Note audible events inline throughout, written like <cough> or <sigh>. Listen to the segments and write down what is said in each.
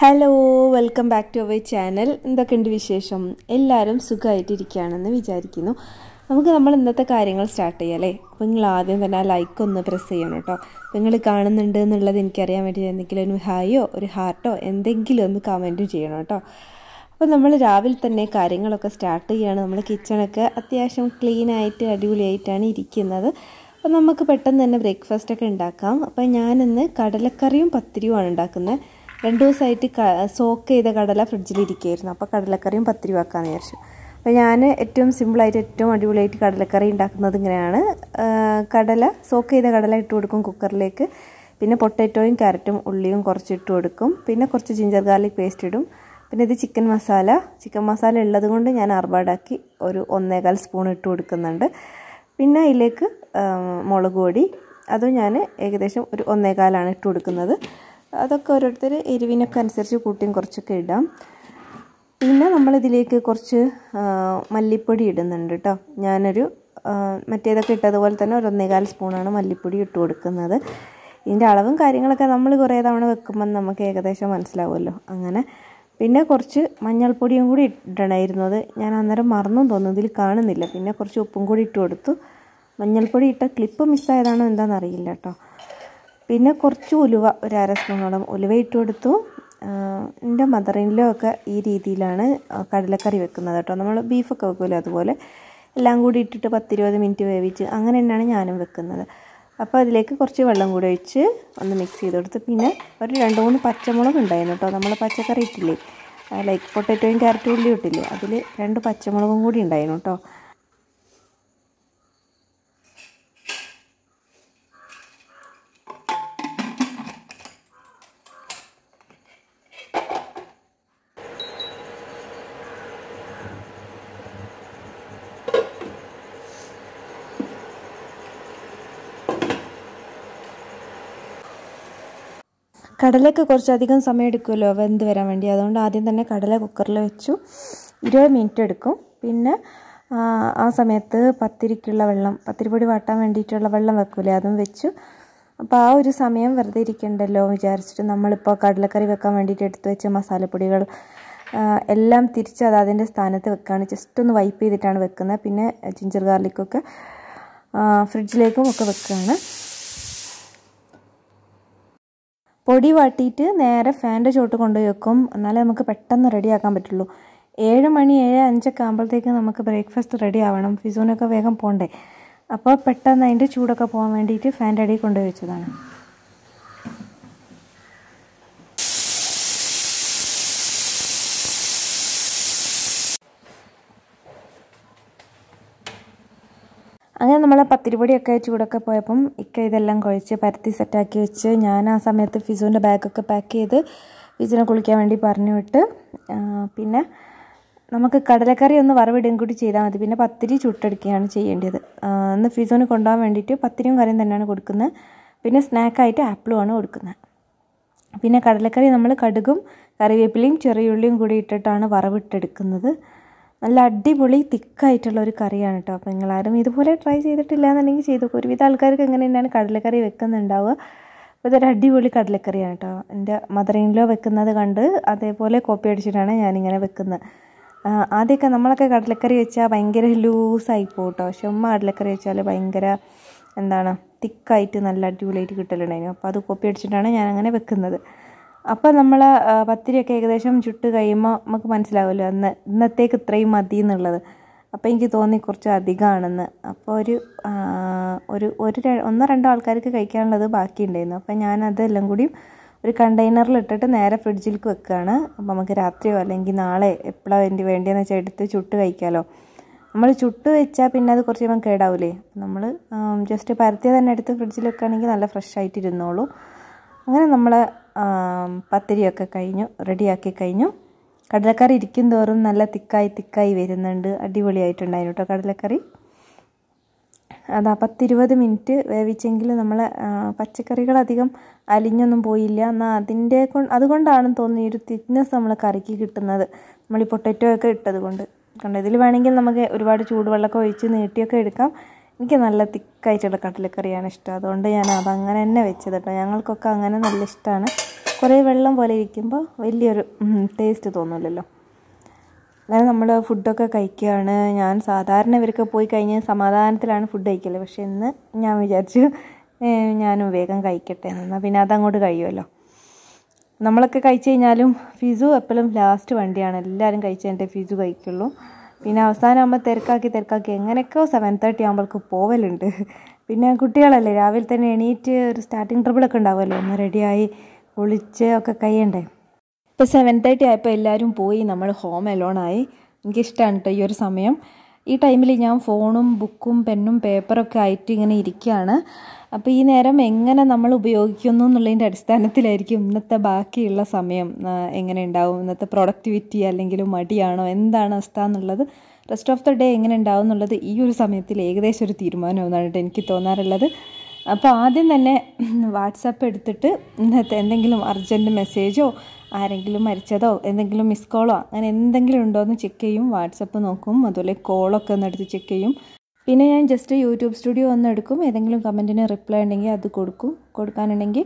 hello welcome back to our channel എന്തൊക്കെയുണ്ട് വിശേഷം എല്ലാവരും സുഖമായിട്ടിരിക്കുകയാണെന്ന് വിചാരിക്കുന്നു നമുക്ക് നമ്മൾ ഇന്നത്തെ കാര്യങ്ങൾ സ്റ്റാർട്ട് ചെയ്യാം അല്ലേ അപ്പോൾ നിങ്ങൾ ആദ്യം തന്നെ ആ ലൈക്ക് ഒന്ന് പ്രസ് ചെയ്യണം കേട്ടോ നിങ്ങൾ കാണുന്നുണ്ട് എന്നുള്ളത് എനിക്കറിയാൻ വേണ്ടി എന്തെങ്കിലും ഒരു ഹായോ ഒരു ഹാർട്ടോ എന്തെങ്കിലും ഒന്ന് കമൻറ്റ് ചെയ്യണം കേട്ടോ അപ്പോൾ നമ്മൾ രാവിലെ തന്നെ കാര്യങ്ങളൊക്കെ സ്റ്റാർട്ട് ചെയ്യുകയാണ് നമ്മൾ കിച്ചണൊക്കെ അത്യാവശ്യം ക്ലീനായിട്ട് അടിപൊളിയായിട്ടാണ് ഇരിക്കുന്നത് അപ്പോൾ നമുക്ക് പെട്ടെന്ന് തന്നെ ബ്രേക്ക്ഫാസ്റ്റ് ഒക്കെ ഉണ്ടാക്കാം അപ്പോൾ ഞാനിന്ന് കടലക്കറിയും പത്തിരിയുമാണ് ഉണ്ടാക്കുന്നത് രണ്ട് ദിവസമായിട്ട് സോക്ക് ചെയ്ത കടല ഫ്രിഡ്ജിലിരിക്കുകയായിരുന്നു അപ്പോൾ കടലക്കറിയും പത്ത് രൂപക്കാന്ന് വിചാരിച്ചു അപ്പോൾ ഞാൻ ഏറ്റവും സിമ്പിളായിട്ട് ഏറ്റവും അടിപൊളിയായിട്ട് കടലക്കറി ഉണ്ടാക്കുന്നത് ഇങ്ങനെയാണ് കടല സോക്ക് ചെയ്ത കടല ഇട്ട് കൊടുക്കും കുക്കറിലേക്ക് പിന്നെ പൊട്ടാറ്റോയും ക്യാരറ്റും ഉള്ളിയും കുറച്ച് ഇട്ട് കൊടുക്കും പിന്നെ കുറച്ച് ജിഞ്ചർ ഗാർലിക് പേസ്റ്റ് ഇടും പിന്നെ ഇത് ചിക്കൻ മസാല ചിക്കൻ മസാല ഉള്ളത് കൊണ്ട് ഞാൻ അറുപാടാക്കി ഒരു ഒന്നേകാൽ സ്പൂൺ ഇട്ട് കൊടുക്കുന്നുണ്ട് പിന്നെ അതിലേക്ക് മുളക് പൊടി അതും ഞാൻ ഏകദേശം ഒരു ഒന്നേകാലാണ് ഇട്ട് കൊടുക്കുന്നത് അതൊക്കെ ഓരോരുത്തർ എരിവിനൊക്കെ അനുസരിച്ച് കൂട്ടിയും കുറച്ചൊക്കെ ഇടാം പിന്നെ നമ്മളിതിലേക്ക് കുറച്ച് മല്ലിപ്പൊടി ഇടുന്നുണ്ട് കേട്ടോ ഞാനൊരു മറ്റേതൊക്കെ ഇട്ടതുപോലെ തന്നെ ഒരു ഒന്നേകാൽ സ്പൂണാണ് മല്ലിപ്പൊടി ഇട്ട് കൊടുക്കുന്നത് ഇതിൻ്റെ അളവും കാര്യങ്ങളൊക്കെ നമ്മൾ കുറേ തവണ വെക്കുമ്പം നമുക്ക് ഏകദേശം മനസ്സിലാവുമല്ലോ അങ്ങനെ പിന്നെ കുറച്ച് മഞ്ഞൾപ്പൊടിയും കൂടി ഇടണമായിരുന്നത് ഞാൻ അന്നേരം മറന്നും തോന്നുന്നു ഇതിൽ കാണുന്നില്ല പിന്നെ കുറച്ച് ഉപ്പും കൂടി ഇട്ട് കൊടുത്തു മഞ്ഞൾപ്പൊടി ഇട്ട ക്ലിപ്പ് മിസ്സായതാണോ എന്താണെന്നറിയില്ല കേട്ടോ പിന്നെ കുറച്ച് ഉലുവ ഒരു അര സ്പൂണോളം ഉലുവ ഇട്ട് കൊടുത്തു എൻ്റെ മദറിനിലോ ഒക്കെ ഈ രീതിയിലാണ് കടലക്കറി വെക്കുന്നത് കേട്ടോ നമ്മൾ ബീഫൊക്കെ വെക്കുമല്ലോ അതുപോലെ എല്ലാം കൂടി ഇട്ടിട്ട് പത്തിരുപത് മിനിറ്റ് വേവിച്ച് അങ്ങനെ തന്നെയാണ് ഞാനും വെക്കുന്നത് അപ്പോൾ അതിലേക്ക് കുറച്ച് വെള്ളം കൂടി ഒഴിച്ച് ഒന്ന് മിക്സ് ചെയ്ത് കൊടുത്ത് പിന്നെ ഒരു രണ്ട് മൂന്ന് പച്ചമുളക് ഉണ്ടായിരുന്നു കേട്ടോ നമ്മൾ പച്ചക്കറി ഇട്ടില്ലേ ലൈക്ക് പൊട്ടറ്റോയും ക്യാരറ്റും ഉള്ളിയും ഇട്ടില്ലേ അതിൽ രണ്ട് പച്ചമുളകും കൂടി ഉണ്ടായിരുന്നു കേട്ടോ കടലയ്ക്ക് കുറച്ചധികം സമയം എടുക്കുമല്ലോ വെന്ത് വരാൻ വേണ്ടി അതുകൊണ്ട് ആദ്യം തന്നെ കടല കുക്കറിൽ വെച്ചു ഇരുപത് മിനിറ്റ് എടുക്കും പിന്നെ ആ സമയത്ത് പത്തിരിക്കുള്ള വെള്ളം പത്തിരിപ്പൊടി വാട്ടാൻ വേണ്ടിയിട്ടുള്ള വെള്ളം വെക്കൂലേ അതും വെച്ചു അപ്പോൾ ആ ഒരു സമയം വെറുതെ ഇരിക്കണ്ടല്ലോ വിചാരിച്ചിട്ട് നമ്മളിപ്പോൾ കടലക്കറി വെക്കാൻ വേണ്ടിയിട്ട് എടുത്ത് വെച്ച മസാലപ്പൊടികൾ എല്ലാം തിരിച്ച് അത് അതിൻ്റെ സ്ഥാനത്ത് വെക്കുകയാണ് ജസ്റ്റ് ഒന്ന് വൈപ്പ് ചെയ്തിട്ടാണ് വെക്കുന്നത് പിന്നെ ജിഞ്ചർ ഗാർലിക്കൊക്കെ ഫ്രിഡ്ജിലേക്കും ഒക്കെ വെക്കുകയാണ് പൊടി വാട്ടിയിട്ട് നേരെ ഫാൻ്റെ ചോട്ട് കൊണ്ടുപോയി വെക്കും എന്നാലേ നമുക്ക് പെട്ടെന്ന് റെഡിയാക്കാൻ പറ്റുള്ളൂ ഏഴ് മണി ഏഴ് അഞ്ചൊക്കെ ആകുമ്പോഴത്തേക്ക് നമുക്ക് ബ്രേക്ക്ഫാസ്റ്റ് റെഡി ആവണം ഫിസൂനൊക്കെ വേഗം പോകണ്ടേ അപ്പോൾ പെട്ടെന്ന് അതിൻ്റെ ചൂടൊക്കെ പോകാൻ വേണ്ടിയിട്ട് ഫാൻ്റെ അടിയിൽ കൊണ്ടുപോയി വെച്ചതാണ് അങ്ങനെ നമ്മൾ പത്തിരിപ്പൊടിയൊക്കെ ചൂടൊക്കെ പോയപ്പം ഇക്ക ഇതെല്ലാം കുഴച്ച് പരത്തി സെറ്റാക്കി വെച്ച് ഞാൻ ആ സമയത്ത് ഫിസുവിൻ്റെ ബാഗൊക്കെ പാക്ക് ചെയ്ത് ഫിസുവിനെ കുളിക്കാൻ വേണ്ടി പറഞ്ഞു വിട്ട് പിന്നെ നമുക്ക് കടലക്കറി ഒന്ന് വറവിടും കൂടി ചെയ്താൽ മതി പിന്നെ പത്തിരി ചുട്ടെടുക്കുകയാണ് ചെയ്യേണ്ടത് ഇന്ന് ഫിസുവിന് കൊണ്ടുപോകാൻ വേണ്ടിയിട്ട് പത്തിരിയും കറിയും തന്നെയാണ് കൊടുക്കുന്നത് പിന്നെ സ്നാക്കായിട്ട് ആണ് കൊടുക്കുന്നത് പിന്നെ കടലക്കറി നമ്മൾ കടുകും കറിവേപ്പിലയും ചെറിയുള്ളിയും കൂടി ഇട്ടിട്ടാണ് വറവിട്ടെടുക്കുന്നത് നല്ല അടിപൊളി തിക്കായിട്ടുള്ള ഒരു കറിയാണ് കേട്ടോ അപ്പോൾ നിങ്ങളാരും ഇതുപോലെ ട്രൈ ചെയ്തിട്ടില്ല എന്നുണ്ടെങ്കിൽ ചെയ്തു ഒരുവിധ ആൾക്കാർക്ക് എങ്ങനെ തന്നെയാണ് കടലക്കറി വെക്കുന്നുണ്ടാവുക അപ്പോൾ ഇതൊരു അടിപൊളി കടലക്കറിയാണ് കേട്ടോ എൻ്റെ മദറിനിലോ വെക്കുന്നത് കണ്ട് അതേപോലെ കോപ്പി അടിച്ചിട്ടാണ് ഞാനിങ്ങനെ വെക്കുന്നത് ആദ്യമൊക്കെ നമ്മളൊക്കെ കടലക്കറി വെച്ചാൽ ഭയങ്കര ലൂസായി പോകും കേട്ടോ പക്ഷെ ഉമ്മ കടലക്കറി വെച്ചാൽ ഭയങ്കര എന്താണ് തിക്കായിട്ട് നല്ല അടിപൊളിയായിട്ട് കിട്ടലുണ്ടായിരുന്നു അപ്പോൾ അത് കോപ്പി അടിച്ചിട്ടാണ് ഞാനങ്ങനെ വെക്കുന്നത് അപ്പോൾ നമ്മൾ പത്തിരിയൊക്കെ ഏകദേശം ചുട്ട് കഴിയുമ്പോൾ നമുക്ക് മനസ്സിലാവുമല്ലോ അന്ന് ഇന്നത്തേക്ക് ഇത്രയും മതി എന്നുള്ളത് അപ്പോൾ എനിക്ക് തോന്നി കുറച്ച് അധികമാണെന്ന് അപ്പോൾ ഒരു ഒരു ഒരു ഒന്നോ രണ്ടോ ആൾക്കാർക്ക് കഴിക്കാനുള്ളത് ബാക്കിയുണ്ടായിരുന്നു അപ്പോൾ ഞാൻ അതെല്ലാം കൂടിയും ഒരു കണ്ടെയ്നറിൽ ഇട്ടിട്ട് നേരെ ഫ്രിഡ്ജിലേക്ക് വെക്കുകയാണ് അപ്പോൾ നമുക്ക് രാത്രിയോ അല്ലെങ്കിൽ നാളെ എപ്പോഴാണ് എൻ്റെ വേണ്ടിയെന്ന് വെച്ചാൽ എടുത്ത് ചുട്ട് കഴിക്കാമല്ലോ നമ്മൾ ചുട്ട് വെച്ചാൽ പിന്നെ അത് കുറച്ച് നമുക്ക് കേടാവില്ലേ നമ്മൾ ജസ്റ്റ് പരത്തിയ തന്നെ എടുത്ത് ഫ്രിഡ്ജിൽ വെക്കുകയാണെങ്കിൽ നല്ല ഫ്രഷ് ആയിട്ടിരുന്നോളൂ അങ്ങനെ നമ്മൾ പത്തിരിയൊക്കെ കഴിഞ്ഞു റെഡിയാക്കി കഴിഞ്ഞു കടലക്കറി ഇരിക്കും തോറും നല്ല തിക്കായി തിക്കായി വരുന്നുണ്ട് അടിപൊളിയായിട്ടുണ്ടായിരുന്നു കേട്ടോ കടലക്കറി അതാ പത്തിരുപത് മിനിറ്റ് വേവിച്ചെങ്കിൽ നമ്മൾ പച്ചക്കറികൾ അധികം അലിഞ്ഞൊന്നും പോയില്ല എന്നാൽ അതിൻ്റെ കൊ അതുകൊണ്ടാണ് തോന്നുന്നു ഈ ഒരു തിക്നെസ് നമ്മൾ കറിക്ക് കിട്ടുന്നത് നമ്മൾ ഈ പൊട്ടറ്റോ ഒക്കെ ഇട്ടത് കൊണ്ട് കണ്ടോ ഇതിൽ വേണമെങ്കിൽ നമുക്ക് ഒരുപാട് ചൂടുവെള്ളമൊക്കെ ഒഴിച്ച് നീട്ടിയൊക്കെ എടുക്കാം എനിക്ക് നല്ല തിക്കായിട്ടുള്ള കടലക്കറിയാണ് ഇഷ്ടം അതുകൊണ്ട് ഞാൻ അതങ്ങനെ തന്നെ വെച്ചത് കേട്ടോ ഞങ്ങൾക്കൊക്കെ അങ്ങനെ നല്ല ഇഷ്ടമാണ് കുറേ വെള്ളം പോലെ ഇരിക്കുമ്പോൾ വലിയൊരു ടേസ്റ്റ് തോന്നില്ലല്ലോ അങ്ങനെ നമ്മൾ ഫുഡൊക്കെ കഴിക്കുകയാണ് ഞാൻ സാധാരണ ഇവർക്ക് പോയി കഴിഞ്ഞ് സമാധാനത്തിലാണ് ഫുഡ് കഴിക്കല് പക്ഷെ ഇന്ന് ഞാൻ വിചാരിച്ചു ഞാനും വേഗം കഴിക്കട്ടെ എന്നാൽ പിന്നെ അതങ്ങോട്ട് കഴിയുമല്ലോ നമ്മളൊക്കെ കഴിച്ചു കഴിഞ്ഞാലും ഫിസു എപ്പോഴും ലാസ്റ്റ് വണ്ടിയാണ് എല്ലാവരും കഴിച്ചതിൻ്റെ ഫിസു കഴിക്കുള്ളൂ പിന്നെ അവസാനമാകുമ്പോൾ തിരക്കാക്കി തിരക്കാക്കി എങ്ങനെയൊക്കെയോ സെവൻ തേർട്ടി ആകുമ്പോൾക്ക് പോവലുണ്ട് പിന്നെ കുട്ടികളല്ലേ രാവിലെ തന്നെ എണീറ്റ് ഒരു സ്റ്റാർട്ടിങ് ട്രിബിളൊക്കെ ഉണ്ടാവുമല്ലോ ഒന്ന് റെഡിയായി കുളിച്ച് ഒക്കെ കഴിയണ്ടേ ഇപ്പോൾ സെവൻ തേർട്ടി ആയപ്പോൾ എല്ലാവരും പോയി നമ്മൾ ഹോം എലോണായി എനിക്കിഷ്ടമാണ് കേട്ടോ ഈ ഒരു സമയം ഈ ടൈമിൽ ഞാൻ ഫോണും ബുക്കും പെന്നും പേപ്പറൊക്കെ ആയിട്ട് ഇങ്ങനെ ഇരിക്കുകയാണ് അപ്പോൾ ഈ നേരം എങ്ങനെ നമ്മൾ ഉപയോഗിക്കുന്നു എന്നുള്ളതിൻ്റെ അടിസ്ഥാനത്തിലായിരിക്കും ഇന്നത്തെ ബാക്കിയുള്ള സമയം എങ്ങനെ ഉണ്ടാവും ഇന്നത്തെ പ്രൊഡക്ടിവിറ്റി അല്ലെങ്കിൽ മടിയാണോ എന്താണ് അവസ്ഥ എന്നുള്ളത് റെസ്റ്റ് ഓഫ് ദ ഡേ എങ്ങനെ ഉണ്ടാവും എന്നുള്ളത് ഈ ഒരു സമയത്തിൽ ഏകദേശം ഒരു തീരുമാനമാവുന്നതാണ് എനിക്ക് തോന്നാറുള്ളത് അപ്പോൾ ആദ്യം തന്നെ വാട്സപ്പ് എടുത്തിട്ട് ഇന്നത്തെ എന്തെങ്കിലും അർജൻറ്റ് മെസ്സേജോ ആരെങ്കിലും മരിച്ചതോ എന്തെങ്കിലും മിസ് കോളോ അങ്ങനെ എന്തെങ്കിലും ഉണ്ടോ എന്ന് ചെക്ക് ചെയ്യും വാട്സപ്പ് നോക്കും അതുപോലെ കോളൊക്കെ ഒന്നെടുത്ത് ചെക്ക് ചെയ്യും പിന്നെ ഞാൻ ജസ്റ്റ് യൂട്യൂബ് സ്റ്റുഡിയോ ഒന്ന് എടുക്കും ഏതെങ്കിലും കമൻറ്റിന് റിപ്ലൈ ഉണ്ടെങ്കിൽ അത് കൊടുക്കും കൊടുക്കാനുണ്ടെങ്കിൽ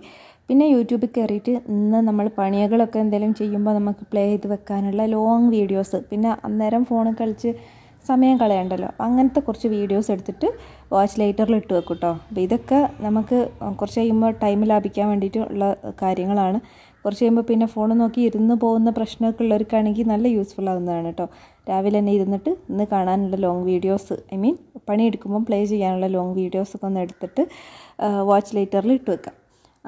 പിന്നെ യൂട്യൂബിൽ കയറിയിട്ട് ഇന്ന് നമ്മൾ പണികളൊക്കെ എന്തെങ്കിലും ചെയ്യുമ്പോൾ നമുക്ക് പ്ലേ ചെയ്ത് വെക്കാനുള്ള ലോങ് വീഡിയോസ് പിന്നെ അന്നേരം ഫോണിൽ കളിച്ച് സമയം കളയണ്ടല്ലോ അപ്പോൾ അങ്ങനത്തെ കുറച്ച് വീഡിയോസ് എടുത്തിട്ട് വാച്ച് ലൈറ്ററിൽ ഇട്ട് വെക്കും കേട്ടോ അപ്പോൾ ഇതൊക്കെ നമുക്ക് കുറച്ച് കഴിയുമ്പോൾ ടൈം ലാഭിക്കാൻ വേണ്ടിയിട്ടുള്ള കാര്യങ്ങളാണ് കുറച്ച് കഴിയുമ്പോൾ പിന്നെ ഫോൺ നോക്കി ഇരുന്ന് പോകുന്ന പ്രശ്നമൊക്കെ ഉള്ളവർക്കാണെങ്കിൽ നല്ല യൂസ്ഫുൾ ആവുന്നതാണ് കേട്ടോ രാവിലെ തന്നെ ഇരുന്നിട്ട് ഇന്ന് കാണാനുള്ള ലോങ് വീഡിയോസ് ഐ മീൻ പണിയെടുക്കുമ്പോൾ പ്ലേ ചെയ്യാനുള്ള ലോങ് വീഡിയോസൊക്കെ ഒന്ന് എടുത്തിട്ട് വാച്ച് ലൈറ്ററിൽ ഇട്ട് വെക്കാം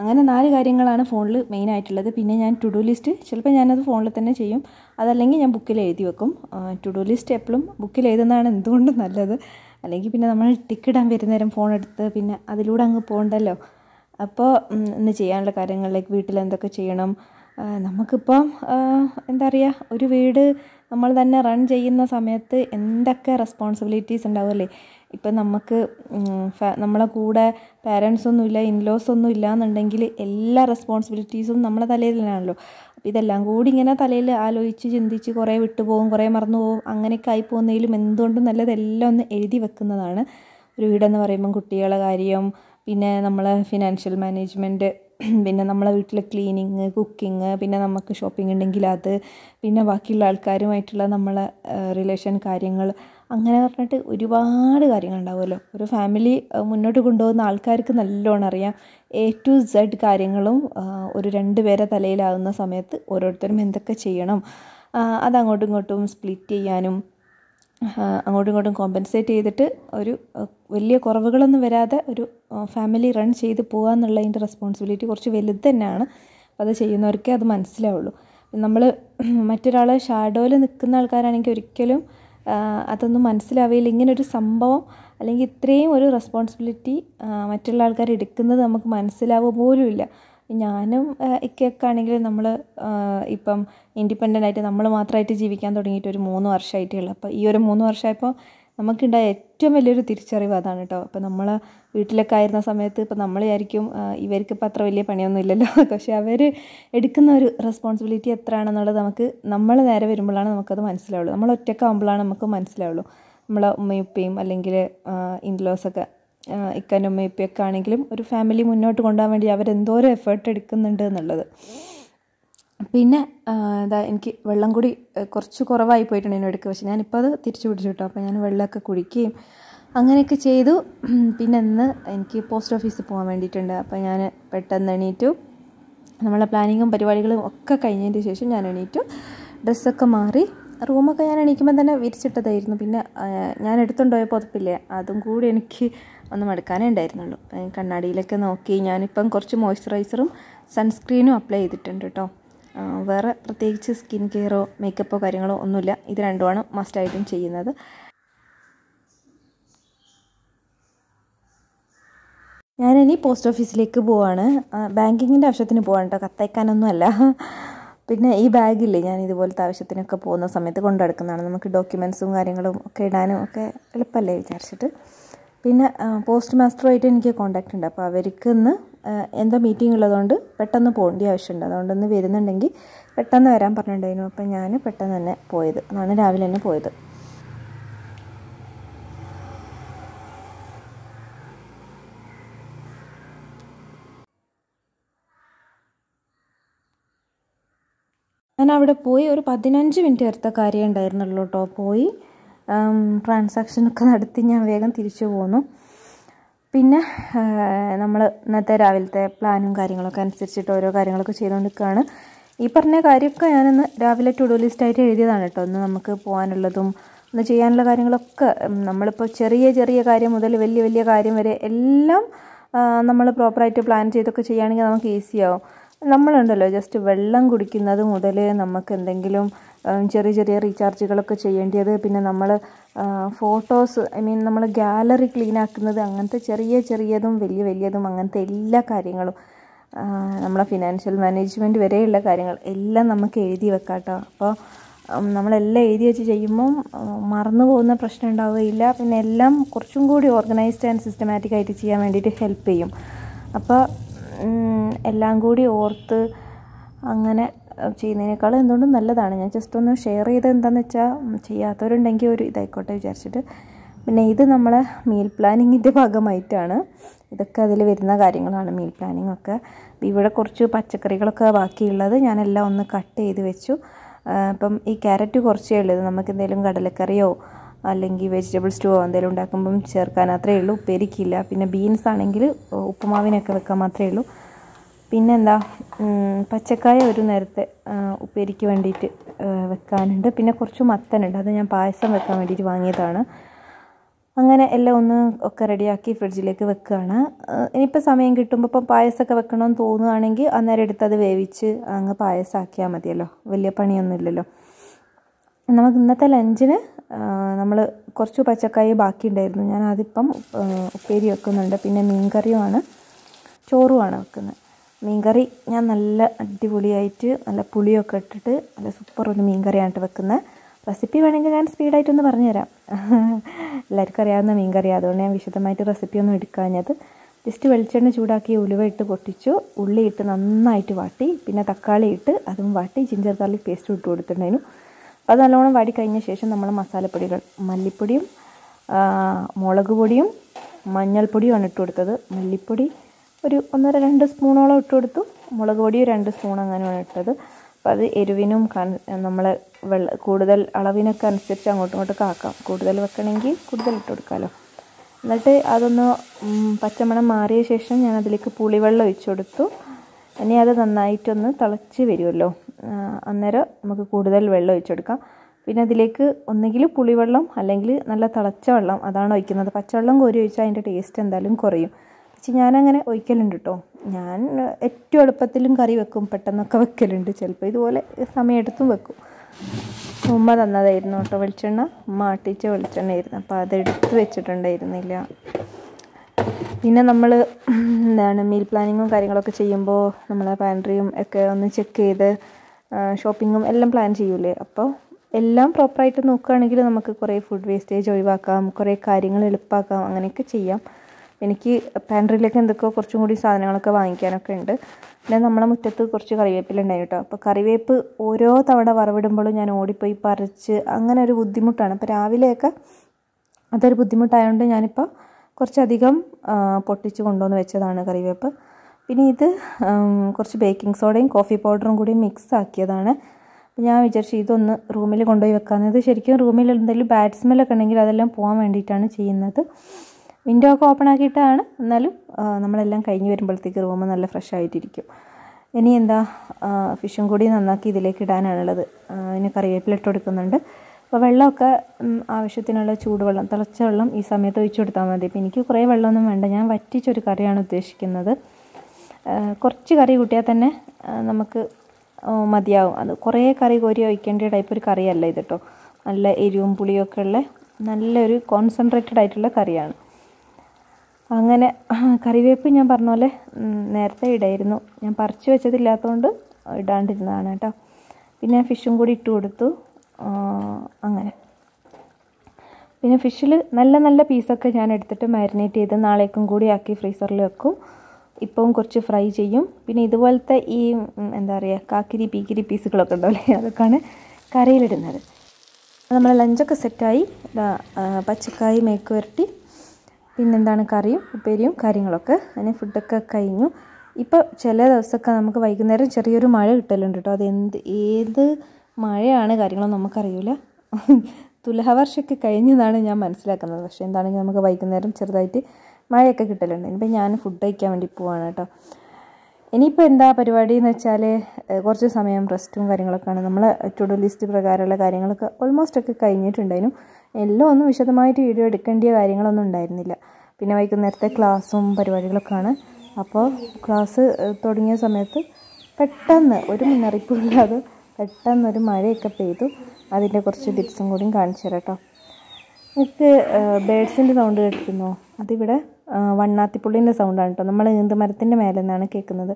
അങ്ങനെ നാല് കാര്യങ്ങളാണ് ഫോണിൽ മെയിൻ ആയിട്ടുള്ളത് പിന്നെ ഞാൻ ടു ഡു ലിസ്റ്റ് ചിലപ്പോൾ ഞാനത് ഫോണിൽ തന്നെ ചെയ്യും അതല്ലെങ്കിൽ ഞാൻ ബുക്കിൽ എഴുതി വെക്കും ടു ഡു ലിസ്റ്റ് എപ്പോഴും ബുക്കിൽ എഴുതുന്നതാണ് എന്തുകൊണ്ടും നല്ലത് അല്ലെങ്കിൽ പിന്നെ നമ്മൾ ടിക്കിടാൻ വരുന്നേരം ഫോൺ എടുത്ത് പിന്നെ അതിലൂടെ അങ്ങ് പോകണ്ടല്ലോ അപ്പോൾ ഇന്ന് ചെയ്യാനുള്ള കാര്യങ്ങളിലേക്ക് വീട്ടിൽ എന്തൊക്കെ ചെയ്യണം നമുക്കിപ്പം എന്താ പറയുക ഒരു വീട് നമ്മൾ തന്നെ റൺ ചെയ്യുന്ന സമയത്ത് എന്തൊക്കെ റെസ്പോൺസിബിലിറ്റീസ് ഉണ്ടാവുമല്ലേ ഇപ്പം നമുക്ക് നമ്മളെ കൂടെ പാരൻസ് ഒന്നുമില്ല ഇൻലോസ് ഒന്നും ഇല്ല എന്നുണ്ടെങ്കിൽ എല്ലാ റെസ്പോൺസിബിലിറ്റീസും നമ്മളെ തലയിലാണല്ലോ അപ്പം ഇതെല്ലാം കൂടി ഇങ്ങനെ തലയിൽ ആലോചിച്ച് ചിന്തിച്ച് കുറേ വിട്ടുപോകും കുറേ മറന്നു പോകും അങ്ങനെയൊക്കെ ആയി പോകുന്നതിലും എന്തുകൊണ്ടും നല്ലതെല്ലാം ഒന്ന് എഴുതി വെക്കുന്നതാണ് ഒരു വീടെന്ന് പറയുമ്പം കുട്ടികളെ കാര്യം പിന്നെ നമ്മൾ ഫിനാൻഷ്യൽ മാനേജ്മെൻറ്റ് പിന്നെ നമ്മളെ വീട്ടിൽ ക്ലീനിങ് കുക്കിങ് പിന്നെ നമുക്ക് ഷോപ്പിംഗ് ഉണ്ടെങ്കിൽ അത് പിന്നെ ബാക്കിയുള്ള ആൾക്കാരുമായിട്ടുള്ള നമ്മളെ റിലേഷൻ കാര്യങ്ങൾ അങ്ങനെ പറഞ്ഞിട്ട് ഒരുപാട് കാര്യങ്ങളുണ്ടാവുമല്ലോ ഒരു ഫാമിലി മുന്നോട്ട് കൊണ്ടുപോകുന്ന ആൾക്കാർക്ക് നല്ലോണം അറിയാം എ ടു സെഡ് കാര്യങ്ങളും ഒരു രണ്ട് പേരെ തലയിലാവുന്ന സമയത്ത് ഓരോരുത്തരും എന്തൊക്കെ ചെയ്യണം അത് ഇങ്ങോട്ടും സ്പ്ലിറ്റ് ചെയ്യാനും അങ്ങോട്ടും ഇങ്ങോട്ടും കോമ്പൻസേറ്റ് ചെയ്തിട്ട് ഒരു വലിയ കുറവുകളൊന്നും വരാതെ ഒരു ഫാമിലി റൺ ചെയ്ത് പോകുക എന്നുള്ളതിൻ്റെ റെസ്പോൺസിബിലിറ്റി കുറച്ച് വലുത് തന്നെയാണ് അത് ചെയ്യുന്നവർക്കേ അത് മനസ്സിലാവുള്ളൂ നമ്മൾ മറ്റൊരാളെ ഷാഡോയിൽ നിൽക്കുന്ന ആൾക്കാരാണെങ്കിൽ ഒരിക്കലും അതൊന്നും മനസ്സിലാവുകയില്ല ഇങ്ങനൊരു സംഭവം അല്ലെങ്കിൽ ഇത്രയും ഒരു റെസ്പോൺസിബിലിറ്റി മറ്റുള്ള ആൾക്കാർ എടുക്കുന്നത് നമുക്ക് മനസ്സിലാവുക പോലും ഇല്ല ഞാനും ഇക്കൊക്കെ ആണെങ്കിൽ നമ്മൾ ഇപ്പം ഇൻഡിപെൻഡൻ്റ് ആയിട്ട് നമ്മൾ മാത്രമായിട്ട് ജീവിക്കാൻ തുടങ്ങിയിട്ട് ഒരു മൂന്ന് വർഷമായിട്ടേ ഉള്ളൂ അപ്പോൾ ഈ ഒരു മൂന്ന് വർഷമായപ്പോൾ നമുക്കുണ്ടായ ഏറ്റവും വലിയൊരു തിരിച്ചറിവ് അതാണ് കേട്ടോ അപ്പോൾ നമ്മൾ വീട്ടിലൊക്കെ ആയിരുന്ന സമയത്ത് ഇപ്പോൾ നമ്മൾ വിചാരിക്കും ഇപ്പം അത്ര വലിയ പണിയൊന്നും ഇല്ലല്ലോ <laughs> പക്ഷേ അവർ എടുക്കുന്ന ഒരു റെസ്പോൺസിബിലിറ്റി എത്രയാണെന്നുള്ളത് നമുക്ക് നമ്മൾ നേരെ വരുമ്പോഴാണ് നമുക്കത് മനസ്സിലാവുള്ളൂ നമ്മൾ ആകുമ്പോഴാണ് നമുക്ക് മനസ്സിലാവുള്ളൂ നമ്മളെ ഉമ്മയും ഉപ്പയും അല്ലെങ്കിൽ ഇൻലോസൊക്കെ ഇക്കാൻ്റെ ഉമ്മയും ഉപ്പയൊക്കെ ആണെങ്കിലും ഒരു ഫാമിലി മുന്നോട്ട് കൊണ്ടുപോകാൻ വേണ്ടി അവരെന്തോരം എഫേർട്ട് എടുക്കുന്നുണ്ട് എന്നുള്ളത് പിന്നെ എന്താ എനിക്ക് വെള്ളം കൂടി കുറച്ച് കുറവായി പോയിട്ടുണ്ട് ഇതിൻ്റെ ഇടയ്ക്ക് പക്ഷേ ഞാനിപ്പോൾ അത് തിരിച്ചു പിടിച്ചു കിട്ടും അപ്പോൾ ഞാൻ വെള്ളമൊക്കെ കുടിക്കുകയും അങ്ങനെയൊക്കെ ചെയ്തു പിന്നെ ഇന്ന് എനിക്ക് പോസ്റ്റ് ഓഫീസിൽ പോകാൻ വേണ്ടിയിട്ടുണ്ട് അപ്പോൾ ഞാൻ പെട്ടെന്ന് എണീറ്റു നമ്മളെ പ്ലാനിങ്ങും പരിപാടികളും ഒക്കെ കഴിഞ്ഞതിന് ശേഷം ഞാൻ എണീറ്റു ഡ്രസ്സൊക്കെ മാറി റൂമൊക്കെ ഞാൻ എണീക്കുമ്പോൾ തന്നെ വിരിച്ചിട്ടതായിരുന്നു പിന്നെ ഞാൻ എടുത്തുകൊണ്ട് പോയ പുതപ്പില്ലേ അതും കൂടി എനിക്ക് ഒന്ന് മടുക്കാനേ ഉണ്ടായിരുന്നുള്ളൂ കണ്ണാടിയിലൊക്കെ നോക്കി ഞാനിപ്പം കുറച്ച് മോയ്സ്ചറൈസറും സൺസ്ക്രീനും അപ്ലൈ ചെയ്തിട്ടുണ്ട് കേട്ടോ വേറെ പ്രത്യേകിച്ച് സ്കിൻ കെയറോ മേക്കപ്പോ കാര്യങ്ങളോ ഒന്നുമില്ല ഇത് രണ്ടുമാണ് മസ്റ്റായിട്ടും ചെയ്യുന്നത് ഞാനിനി പോസ്റ്റ് ഓഫീസിലേക്ക് പോവാണ് ബാങ്കിങ്ങിൻ്റെ ആവശ്യത്തിന് പോവാണ് കേട്ടോ കത്തയക്കാനൊന്നും അല്ല പിന്നെ ഈ ബാഗില്ലേ ഞാൻ ഇതുപോലത്തെ ആവശ്യത്തിനൊക്കെ പോകുന്ന സമയത്ത് കൊണ്ടു നടക്കുന്നതാണ് നമുക്ക് ഡോക്യുമെൻസും കാര്യങ്ങളും ഒക്കെ ഇടാനും ഒക്കെ എളുപ്പമല്ലേ വിചാരിച്ചിട്ട് പിന്നെ പോസ്റ്റ് മാസ്റ്ററുമായിട്ട് എനിക്ക് കോണ്ടാക്റ്റ് ഉണ്ട് അപ്പോൾ അവർക്ക് ഇന്ന് എന്തോ മീറ്റിംഗ് ഉള്ളതുകൊണ്ട് പെട്ടെന്ന് പോകേണ്ട ആവശ്യമുണ്ട് അതുകൊണ്ട് ഇന്ന് വരുന്നുണ്ടെങ്കിൽ പെട്ടെന്ന് വരാൻ പറഞ്ഞിട്ടുണ്ടായിരുന്നു അപ്പോൾ ഞാൻ പെട്ടെന്ന് തന്നെ പോയത് അതാണ് രാവിലെ തന്നെ പോയത് ഞാൻ അവിടെ പോയി ഒരു പതിനഞ്ച് മിനിറ്റ് എടുത്ത കാര്യം ഉണ്ടായിരുന്നുള്ളൂ കേട്ടോ പോയി ട്രാൻസാക്ഷനൊക്കെ നടത്തി ഞാൻ വേഗം തിരിച്ചു പോന്നു പിന്നെ നമ്മൾ ഇന്നത്തെ രാവിലത്തെ പ്ലാനും കാര്യങ്ങളൊക്കെ അനുസരിച്ചിട്ട് ഓരോ കാര്യങ്ങളൊക്കെ ചെയ്തുകൊണ്ടിരിക്കുകയാണ് ഈ പറഞ്ഞ കാര്യമൊക്കെ ഞാനൊന്ന് രാവിലെ ടു ലിസ്റ്റായിട്ട് എഴുതിയതാണ് കേട്ടോ ഒന്ന് നമുക്ക് പോകാനുള്ളതും ഒന്ന് ചെയ്യാനുള്ള കാര്യങ്ങളൊക്കെ നമ്മളിപ്പോൾ ചെറിയ ചെറിയ കാര്യം മുതൽ വലിയ വലിയ കാര്യം വരെ എല്ലാം നമ്മൾ പ്രോപ്പറായിട്ട് പ്ലാൻ ചെയ്തൊക്കെ ചെയ്യുകയാണെങ്കിൽ നമുക്ക് ഈസിയാവും നമ്മളുണ്ടല്ലോ ജസ്റ്റ് വെള്ളം കുടിക്കുന്നത് മുതൽ നമുക്ക് എന്തെങ്കിലും ചെറിയ ചെറിയ റീചാർജുകളൊക്കെ ചെയ്യേണ്ടത് പിന്നെ നമ്മൾ ഫോട്ടോസ് ഐ മീൻ നമ്മൾ ഗാലറി ക്ലീൻ ആക്കുന്നത് അങ്ങനത്തെ ചെറിയ ചെറിയതും വലിയ വലിയതും അങ്ങനത്തെ എല്ലാ കാര്യങ്ങളും നമ്മളെ ഫിനാൻഷ്യൽ മാനേജ്മെൻറ്റ് വരെയുള്ള കാര്യങ്ങൾ എല്ലാം നമുക്ക് എഴുതി വെക്കാട്ടോ അപ്പോൾ നമ്മളെല്ലാം എഴുതി വെച്ച് ചെയ്യുമ്പം മറന്നു പോകുന്ന പ്രശ്നം ഉണ്ടാവുകയില്ല പിന്നെ എല്ലാം കുറച്ചും കൂടി ഓർഗനൈസ്ഡ് ആൻഡ് സിസ്റ്റമാറ്റിക്കായിട്ട് ചെയ്യാൻ വേണ്ടിയിട്ട് ഹെൽപ്പ് ചെയ്യും അപ്പോൾ എല്ലാം കൂടി ഓർത്ത് അങ്ങനെ ചെയ്യുന്നതിനേക്കാളും എന്തുകൊണ്ടും നല്ലതാണ് ഞാൻ ജസ്റ്റ് ഒന്ന് ഷെയർ ചെയ്ത് എന്താണെന്ന് വെച്ചാൽ ചെയ്യാത്തവരുണ്ടെങ്കിൽ ഒരു ഇതായിക്കോട്ടെ വിചാരിച്ചിട്ട് പിന്നെ ഇത് നമ്മളെ മീൽ പ്ലാനിങ്ങിൻ്റെ ഭാഗമായിട്ടാണ് ഇതൊക്കെ അതിൽ വരുന്ന കാര്യങ്ങളാണ് മീൽ പ്ലാനിങ് ഒക്കെ ഇവിടെ കുറച്ച് പച്ചക്കറികളൊക്കെ ബാക്കിയുള്ളത് ഞാനെല്ലാം ഒന്ന് കട്ട് ചെയ്ത് വെച്ചു അപ്പം ഈ ക്യാരറ്റ് കുറച്ചേ ഉള്ളത് നമുക്ക് എന്തെങ്കിലും കടലക്കറിയോ അല്ലെങ്കിൽ വെജിറ്റബിൾ സ്റ്റോ എന്തെങ്കിലും ഉണ്ടാക്കുമ്പം ചേർക്കാൻ അത്രേ ഉള്ളൂ ഉപ്പേരിക്കില്ല പിന്നെ ബീൻസ് ആണെങ്കിൽ ഉപ്പുമാവിനൊക്കെ വെക്കാൻ മാത്രമേ ഉള്ളൂ പിന്നെന്താ പച്ചക്കായ ഒരു നേരത്തെ ഉപ്പേരിക്ക് വേണ്ടിയിട്ട് വെക്കാനുണ്ട് പിന്നെ കുറച്ച് മത്തനുണ്ട് അത് ഞാൻ പായസം വെക്കാൻ വേണ്ടിയിട്ട് വാങ്ങിയതാണ് അങ്ങനെ എല്ലാം ഒന്ന് ഒക്കെ റെഡിയാക്കി ഫ്രിഡ്ജിലേക്ക് വെക്കുകയാണ് ഇനിയിപ്പോൾ സമയം കിട്ടുമ്പോൾ ഇപ്പം പായസമൊക്കെ വെക്കണമെന്ന് തോന്നുകയാണെങ്കിൽ അന്നേരം എടുത്തത് വേവിച്ച് അങ്ങ് പായസമാക്കിയാൽ മതിയല്ലോ വലിയ പണിയൊന്നുമില്ലല്ലോ നമുക്ക് ഇന്നത്തെ ലഞ്ചിന് നമ്മൾ കുറച്ച് പച്ചക്കായ ഉണ്ടായിരുന്നു ഞാൻ അതിപ്പം ഉപ്പേരി വെക്കുന്നുണ്ട് പിന്നെ മീൻകറിയുമാണ് ചോറുമാണ് വെക്കുന്നത് മീൻകറി ഞാൻ നല്ല അടിപൊളിയായിട്ട് നല്ല പുളിയൊക്കെ ഇട്ടിട്ട് നല്ല സൂപ്പർ ഒരു മീൻകറിയാണ് വെക്കുന്നത് റെസിപ്പി വേണമെങ്കിൽ ഞാൻ സ്പീഡായിട്ടൊന്ന് പറഞ്ഞുതരാം <laughs> എല്ലാവർക്കും അറിയാവുന്ന മീൻകറി അതുകൊണ്ട് ഞാൻ വിശദമായിട്ട് റെസിപ്പി ഒന്നും എടുക്കാഞ്ഞത് ജസ്റ്റ് വെളിച്ചെണ്ണ ചൂടാക്കി ഉലുവ ഇട്ട് പൊട്ടിച്ചു ഉള്ളി ഇട്ട് നന്നായിട്ട് വാട്ടി പിന്നെ തക്കാളി ഇട്ട് അതും വാട്ടി ജിഞ്ചർ ഗാർലിക് പേസ്റ്റ് ഇട്ട് കൊടുത്തിട്ടുണ്ടായിരുന്നു അത് നല്ലോണം വാടി കഴിഞ്ഞ ശേഷം നമ്മൾ മസാലപ്പൊടികൾ മല്ലിപ്പൊടിയും മുളക് പൊടിയും മഞ്ഞൾപ്പൊടിയുമാണ് ഇട്ട് കൊടുത്തത് മല്ലിപ്പൊടി ഒരു ഒന്നര രണ്ട് സ്പൂണോളം ഇട്ട് കൊടുത്തു മുളക് പൊടി രണ്ട് സ്പൂൺ അങ്ങനെയാണ് ഇട്ടത് അപ്പം അത് എരിവിനും നമ്മൾ വെള്ള കൂടുതൽ അളവിനൊക്കെ അനുസരിച്ച് അങ്ങോട്ടും ഇങ്ങോട്ടൊക്കെ കാക്കാം കൂടുതൽ വെക്കണമെങ്കിൽ കൂടുതൽ ഇട്ട് കൊടുക്കാമല്ലോ എന്നിട്ട് അതൊന്ന് പച്ചമണം മാറിയ ശേഷം ഞാൻ അതിലേക്ക് പുളിവെള്ളം ഒഴിച്ചു കൊടുത്തു ഇനി അത് നന്നായിട്ടൊന്ന് തിളച്ച് വരുമല്ലോ അന്നേരം നമുക്ക് കൂടുതൽ വെള്ളം ഒഴിച്ചെടുക്കാം പിന്നെ അതിലേക്ക് ഒന്നുകിൽ പുളിവെള്ളം അല്ലെങ്കിൽ നല്ല തിളച്ച വെള്ളം അതാണ് ഒഴിക്കുന്നത് പച്ചവെള്ളം കോരി ഒഴിച്ചാൽ അതിൻ്റെ ടേസ്റ്റ് എന്തായാലും കുറയും പക്ഷേ ഞാനങ്ങനെ ഒഴിക്കലുണ്ട് കേട്ടോ ഞാൻ ഏറ്റവും എളുപ്പത്തിലും കറി വെക്കും പെട്ടെന്നൊക്കെ വെക്കലുണ്ട് ചിലപ്പോൾ ഇതുപോലെ സമയമെടുത്തും വെക്കും ഉമ്മ തന്നതായിരുന്നു കേട്ടോ വെളിച്ചെണ്ണ ഉമ്മ ആട്ടിച്ച വെളിച്ചെണ്ണയായിരുന്നു അപ്പോൾ അതെടുത്ത് വെച്ചിട്ടുണ്ടായിരുന്നില്ല പിന്നെ നമ്മൾ എന്താണ് മീൽ പ്ലാനിങ്ങും കാര്യങ്ങളൊക്കെ ചെയ്യുമ്പോൾ നമ്മളെ പാൻട്രിയും ഒക്കെ ഒന്ന് ചെക്ക് ചെയ്ത് ഷോപ്പിങ്ങും എല്ലാം പ്ലാൻ ചെയ്യൂലേ അപ്പോൾ എല്ലാം പ്രോപ്പറായിട്ട് നോക്കുകയാണെങ്കിൽ നമുക്ക് കുറേ ഫുഡ് വേസ്റ്റേജ് ഒഴിവാക്കാം കുറേ കാര്യങ്ങൾ എളുപ്പമാക്കാം അങ്ങനെയൊക്കെ ചെയ്യാം എനിക്ക് പാൻട്രിയിലേക്ക് എന്തൊക്കെയോ കുറച്ചും കൂടി സാധനങ്ങളൊക്കെ വാങ്ങിക്കാനൊക്കെ ഉണ്ട് പിന്നെ നമ്മളെ മുറ്റത്ത് കുറച്ച് കറിവേപ്പില ഉണ്ടായി കേട്ടോ അപ്പോൾ കറിവേപ്പ് ഓരോ തവണ വറവിടുമ്പോഴും ഞാൻ ഓടിപ്പോയി പറിച്ച് അങ്ങനെ ഒരു ബുദ്ധിമുട്ടാണ് അപ്പോൾ രാവിലെയൊക്കെ അതൊരു ബുദ്ധിമുട്ടായതുകൊണ്ട് ഞാനിപ്പോൾ കുറച്ചധികം പൊട്ടിച്ച് കൊണ്ടുവന്ന് വെച്ചതാണ് കറിവേപ്പ് പിന്നെ ഇത് കുറച്ച് ബേക്കിംഗ് സോഡയും കോഫി പൗഡറും കൂടി മിക്സ് ആക്കിയതാണ് ഞാൻ വിചാരിച്ചു ഇതൊന്ന് റൂമിൽ കൊണ്ടുപോയി ഇത് ശരിക്കും റൂമിൽ എന്തെങ്കിലും ബാഡ് സ്മെല്ലൊക്കെ ഉണ്ടെങ്കിൽ അതെല്ലാം പോകാൻ വേണ്ടിയിട്ടാണ് ചെയ്യുന്നത് വിൻഡോ ഒക്കെ ഓപ്പൺ ആക്കിയിട്ടാണ് എന്നാലും നമ്മളെല്ലാം കഴിഞ്ഞ് വരുമ്പോഴത്തേക്ക് റൂം നല്ല ഫ്രഷ് ആയിട്ടിരിക്കും ഇനി എന്താ ഫിഷും കൂടി നന്നാക്കി ഇതിലേക്ക് ഇടാനാണുള്ളത് ഇനി കറിവേപ്പില ഇട്ട് കൊടുക്കുന്നുണ്ട് അപ്പോൾ വെള്ളമൊക്കെ ആവശ്യത്തിനുള്ള ചൂടുവെള്ളം തിളച്ച വെള്ളം ഈ സമയത്ത് ഒഴിച്ചു കൊടുത്താൽ മതി അപ്പോൾ എനിക്ക് കുറേ വെള്ളമൊന്നും വേണ്ട ഞാൻ വറ്റിച്ചൊരു കറിയാണ് ഉദ്ദേശിക്കുന്നത് കുറച്ച് കറി കൂട്ടിയാൽ തന്നെ നമുക്ക് മതിയാവും അത് കുറേ കറി കോരി ഒഴിക്കേണ്ട ടൈപ്പ് ഒരു കറിയല്ല ഇത് കേട്ടോ നല്ല എരിവും പുളിയൊക്കെ ഉള്ള നല്ലൊരു കോൺസെൻട്രേറ്റഡ് ആയിട്ടുള്ള കറിയാണ് അങ്ങനെ കറിവേപ്പ് ഞാൻ പറഞ്ഞ പോലെ നേരത്തെ ഇടായിരുന്നു ഞാൻ പറിച്ചു വെച്ചതില്ലാത്തതുകൊണ്ട് ഇടാണ്ടിരുന്നതാണ് കേട്ടോ പിന്നെ ഫിഷും കൂടി ഇട്ട് കൊടുത്തു അങ്ങനെ പിന്നെ ഫിഷിൽ നല്ല നല്ല പീസൊക്കെ ഞാൻ എടുത്തിട്ട് മാരിനേറ്റ് ചെയ്ത് നാളേക്കും കൂടി ആക്കി ഫ്രീസറിൽ വെക്കും ഇപ്പം കുറച്ച് ഫ്രൈ ചെയ്യും പിന്നെ ഇതുപോലത്തെ ഈ എന്താ പറയുക കാക്കിരി പീക്കിരി പീസുകളൊക്കെ ഉണ്ടാവില്ലേ അതൊക്കെയാണ് കറിയിലിടുന്നത് നമ്മളെ ലഞ്ചൊക്കെ സെറ്റായി പച്ചക്കായി മേക്ക് വരട്ടി പിന്നെന്താണ് കറിയും ഉപ്പേരിയും കാര്യങ്ങളൊക്കെ അതിന് ഫുഡൊക്കെ കഴിഞ്ഞു ഇപ്പോൾ ചില ദിവസമൊക്കെ നമുക്ക് വൈകുന്നേരം ചെറിയൊരു മഴ കിട്ടലുണ്ട് കേട്ടോ അതെന്ത് ഏത് മഴയാണ് കാര്യങ്ങളൊന്നും നമുക്കറിയില്ല തുലാവർഷമൊക്കെ കഴിഞ്ഞതാണ് ഞാൻ മനസ്സിലാക്കുന്നത് പക്ഷേ എന്താണെങ്കിൽ നമുക്ക് വൈകുന്നേരം ചെറുതായിട്ട് മഴയൊക്കെ കിട്ടലുണ്ട് ഇനിയിപ്പോൾ ഞാൻ ഫുഡ് കഴിക്കാൻ വേണ്ടി പോവാണ് കേട്ടോ ഇനിയിപ്പോൾ എന്താ പരിപാടി എന്ന് വെച്ചാൽ കുറച്ച് സമയം റെസ്റ്റും കാര്യങ്ങളൊക്കെയാണ് നമ്മൾ ടു ലിസ്റ്റ് പ്രകാരമുള്ള കാര്യങ്ങളൊക്കെ ഓൾമോസ്റ്റ് ഒക്കെ കഴിഞ്ഞിട്ടുണ്ടായിരുന്നു എല്ലാം ഒന്നും വിശദമായിട്ട് വീഡിയോ എടുക്കേണ്ട കാര്യങ്ങളൊന്നും ഉണ്ടായിരുന്നില്ല പിന്നെ വൈകുന്നേരത്തെ ക്ലാസ്സും പരിപാടികളൊക്കെയാണ് അപ്പോൾ ക്ലാസ് തുടങ്ങിയ സമയത്ത് പെട്ടെന്ന് ഒരു മുന്നറിയിപ്പില്ലാതെ പെട്ടെന്നൊരു മഴയൊക്കെ പെയ്തു അതിൻ്റെ കുറച്ച് ടിപ്സും കൂടിയും കാണിച്ചു തരാം കേട്ടോ നിങ്ങൾക്ക് ബേഡ്സിൻ്റെ സൗണ്ട് കേട്ടിരുന്നോ അതിവിടെ വണ്ണാത്തിപ്പുള്ളിൻ്റെ സൗണ്ടാണ് കേട്ടോ നമ്മൾ ഈന്ത് മരത്തിൻ്റെ മേലെ നിന്നാണ് കേൾക്കുന്നത്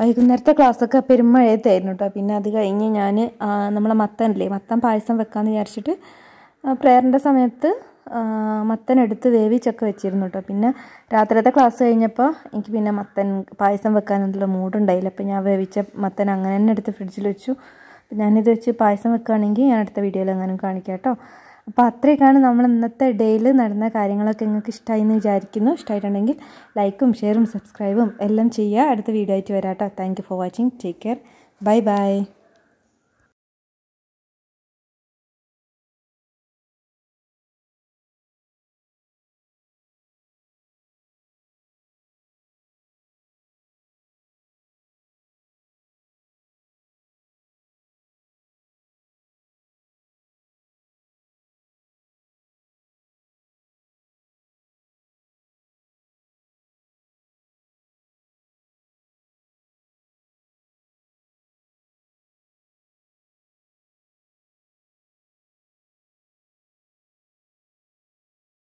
വൈകുന്നേരത്തെ ക്ലാസ്സൊക്കെ പെരുമഴയത്തായിരുന്നു കേട്ടോ പിന്നെ അത് കഴിഞ്ഞ് ഞാൻ നമ്മളെ അല്ലേ മത്തൻ പായസം വെക്കാമെന്ന് വിചാരിച്ചിട്ട് പ്രേറിൻ്റെ സമയത്ത് മത്തൻ എടുത്ത് വേവിച്ചൊക്കെ വെച്ചിരുന്നു കേട്ടോ പിന്നെ രാത്രിയത്തെ ക്ലാസ് കഴിഞ്ഞപ്പോൾ എനിക്ക് പിന്നെ മത്തൻ പായസം വെക്കാനുള്ള മൂഡുണ്ടായില്ല അപ്പോൾ ഞാൻ വേവിച്ച മത്തൻ അങ്ങനെ തന്നെ എടുത്ത് ഫ്രിഡ്ജിൽ വെച്ചു ഞാനിത് വെച്ച് പായസം വെക്കുകയാണെങ്കിൽ ഞാൻ അടുത്ത വീഡിയോയിൽ അങ്ങനെ കാണിക്കാം കേട്ടോ അപ്പോൾ അത്രയൊക്കെയാണ് നമ്മൾ ഇന്നത്തെ ഡേയിൽ നടന്ന കാര്യങ്ങളൊക്കെ നിങ്ങൾക്ക് ഇഷ്ടമായി എന്ന് വിചാരിക്കുന്നു ഇഷ്ടമായിട്ടുണ്ടെങ്കിൽ ലൈക്കും ഷെയറും സബ്സ്ക്രൈബും എല്ലാം ചെയ്യുക അടുത്ത വീഡിയോ ആയിട്ട് വരാം കേട്ടോ thank you for watching take care bye by